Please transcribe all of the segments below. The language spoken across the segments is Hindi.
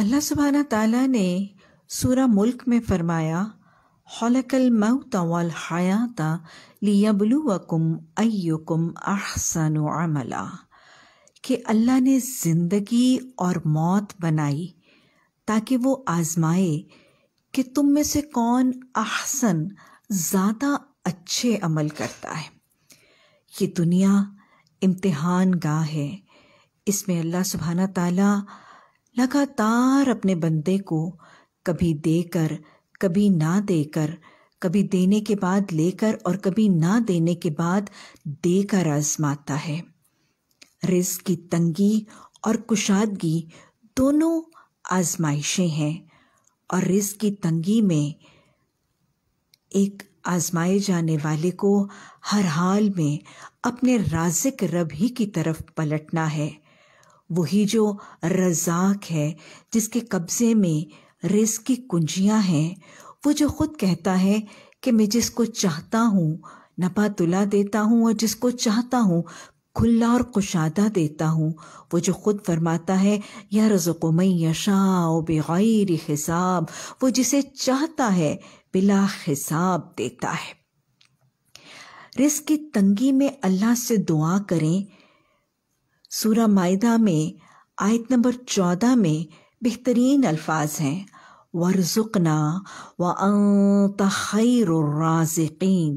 अल्लाह सुबहाना तला ने सूरा मुल्क में फरमाया हलकल मऊ वल हयाता लियबलुवकुम अयुकुम अहसन अमला कि अल्लाह ने ज़िंदगी और मौत बनाई ताकि वो आजमाए कि तुम में से कौन अहसन ज़्यादा अच्छे अमल करता है ये दुनिया इम्तिहान गाह है इसमें अल्लाह सुबहाना तला लगातार अपने बंदे को कभी देकर कभी ना देकर कभी देने के बाद लेकर और कभी ना देने के बाद देकर आजमाता है रिज की तंगी और कुशादगी दोनों आजमाइशें हैं और रिज की तंगी में एक आजमाए जाने वाले को हर हाल में अपने राजिक रब ही की तरफ पलटना है वही जो रजाक है जिसके कब्जे में रिस की कुंजियां हैं वो जो खुद कहता है कि मैं जिसको चाहता हूँ नपा तुला देता हूँ और जिसको चाहता हूँ खुला और कुशादा देता हूँ वो जो ख़ुद फरमाता है यह रज़ुकमई यशा बेगैर हिसाब वो जिसे चाहता है बिला हिसाब देता है रिस की तंगी में अल्लाह से दुआ करें सूरा मायदा में आयत नंबर चौदह में बेहतरीन अल्फाज हैं वर्जुकना व तैरराजकिन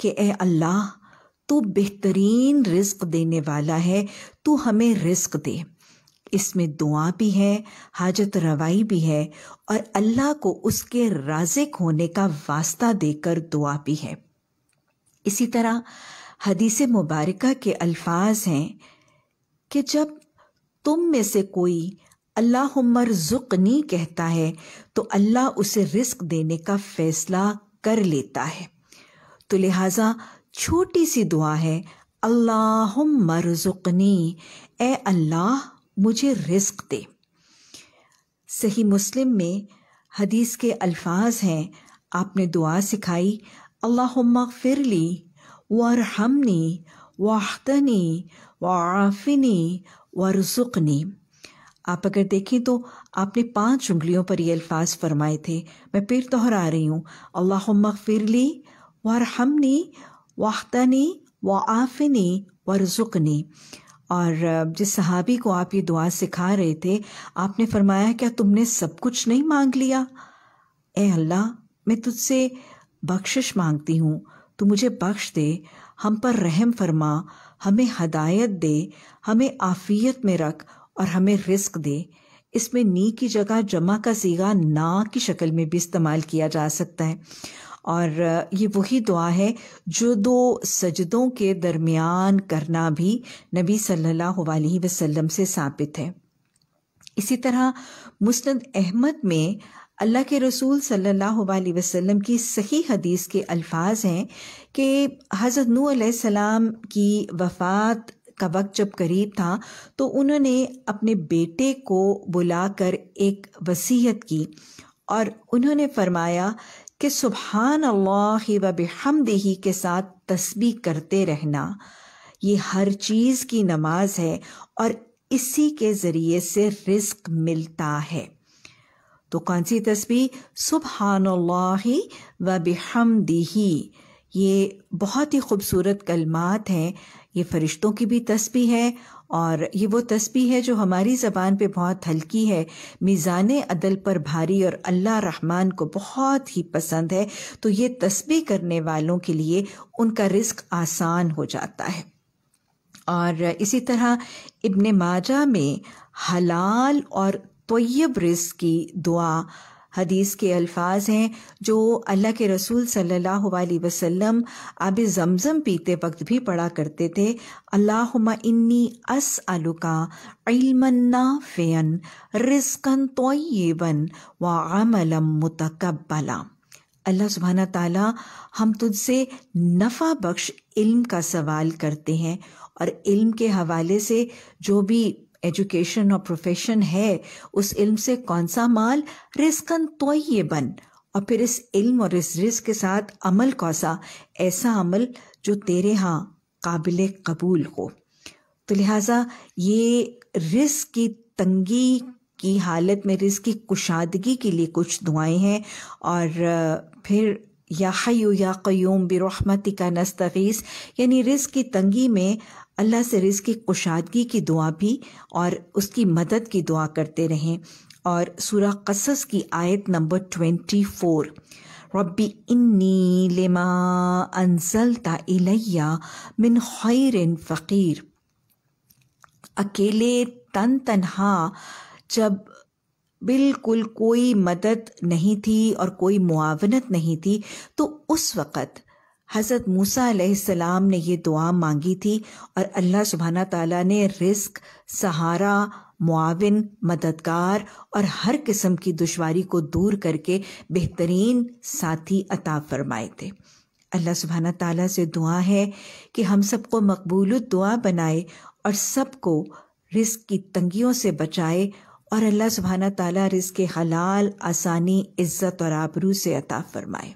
कि ए अल्लाह तू बेहतरीन रिस्क देने वाला है तू हमें रिस्क दे इसमें दुआ भी है हाजत रवाई भी है और अल्लाह को उसके राजिक होने का वास्ता देकर दुआ भी है इसी तरह हदीस मुबारक के अल्फाज हैं कि जब तुम में से कोई अल्लाह जुकनी कहता है तो अल्लाह उसे रिस्क देने का फैसला कर लेता है तो लिहाजा छोटी सी दुआ है अल्लाह ज़ुकनी ए अल्लाह मुझे रिस्क दे सही मुस्लिम में हदीस के अल्फाज हैं आपने दुआ सिखाई अल्लाह फिर फिरली वरहमनी वाहतनी वाफिनी वरसुकनी आप अगर देखें तो आपने पांच उंगलियों पर ये अल्फाज फरमाए थे मैं फिर दोहरा रही हूँ अल्लाह मगफिरली वरहमनी वाहतनी वाफिनी वरजुकनी और जिस सहाबी को आप ये दुआ सिखा रहे थे आपने फरमाया क्या तुमने सब कुछ नहीं मांग लिया ए अल्लाह मैं तुझसे बख्शिश मांगती हूँ तू मुझे बख्श दे हम पर रहम फरमा हमें हदायत दे हमें आफियत में रख और हमें रिस्क दे इसमें नी की जगह जमा का सीगा ना की शक्ल में भी इस्तेमाल किया जा सकता है और ये वही दुआ है जो दो सजदों के दरमियान करना भी नबी सल्लल्लाहु अलैहि वसल्लम से साबित है इसी तरह मुस्ंद अहमद में अल्लाह के रसूल सल्लल्लाहु अलैहि वसल्लम की सही हदीस के अल्फाज हैं कि हज़रत नू सलाम की वफ़ात का वक्त जब करीब था तो उन्होंने अपने बेटे को बुलाकर एक वसीयत की और उन्होंने फरमाया कि सुबहान अल्लाह व के साथ तस्बी करते रहना ये हर चीज़ की नमाज है और इसी के ज़रिए से रिस्क मिलता है तो कौन सी तस्वीर सुबहानल्ला व बेहमदी ये बहुत ही खूबसूरत कलमात हैं ये फ़रिश्तों की भी तस्वी है और ये वो तस्वी है जो हमारी ज़बान पे बहुत हल्की है मीज़ान अदल पर भारी और अल्लाह रहमान को बहुत ही पसंद है तो ये तस्वी करने वालों के लिए उनका रिस्क आसान हो जाता है और इसी तरह इब्न माजा में हलाल और तय्यब तो रिस की दुआ हदीस के अल्फाज हैं जो अल्लाह के रसूल सल्लल्लाहु अलैहि वसल्लम आब जमज़म पीते वक्त भी पढ़ा करते थे अल्लाहुम्मा इन्नी अस अलुका इल्मन्ना फ़ेन रिस्कन तोयबन व अमलम मुतकबला अल्लाह सुबहाना ताला हम तुझसे नफ़ा बख्श इल्म का सवाल करते हैं और इल्म के हवाले से जो भी एजुकेशन और प्रोफेशन है उस इल्म से कौन सा माल रिस्कन ये बन और फिर इस इल्म और इस रिस्क के साथ अमल कौसा ऐसा अमल जो तेरे हाँ काबिल कबूल हो तो लिहाजा ये रिस्क की तंगी की हालत में रिस्क की कुशादगी के लिए कुछ दुआएं हैं और फिर या हयु या क्यूम बरहमती का नस्तगीस यानी रिज की तंगी में अल्लाह से रिज की कुशादगी की दुआ भी और उसकी मदद की दुआ करते रहें और सूरा कसस की आयत नंबर ट्वेंटी फोर रबी इन्नी लेमा अनजलता इलैया मिन खैर फ़कीर अकेले तन तनहा जब बिल्कुल कोई मदद नहीं थी और कोई मुआवनत नहीं थी तो उस वक़्त हज़रत मूसा सलाम ने यह दुआ मांगी थी और अल्लाह सुबहाना ताला ने रिस्क सहारा मुआविन मददगार और हर किस्म की दुश्वारी को दूर करके बेहतरीन साथी अता फरमाए थे अल्लाह सुबहाना ताला से दुआ है कि हम सबको मकबूल दुआ बनाए और सबको रिस्क की तंगियों से बचाए और अल्लाह सुबहाना ताला रिज़ के हलाल आसानी इज़्ज़त और आबरू से अता फरमाए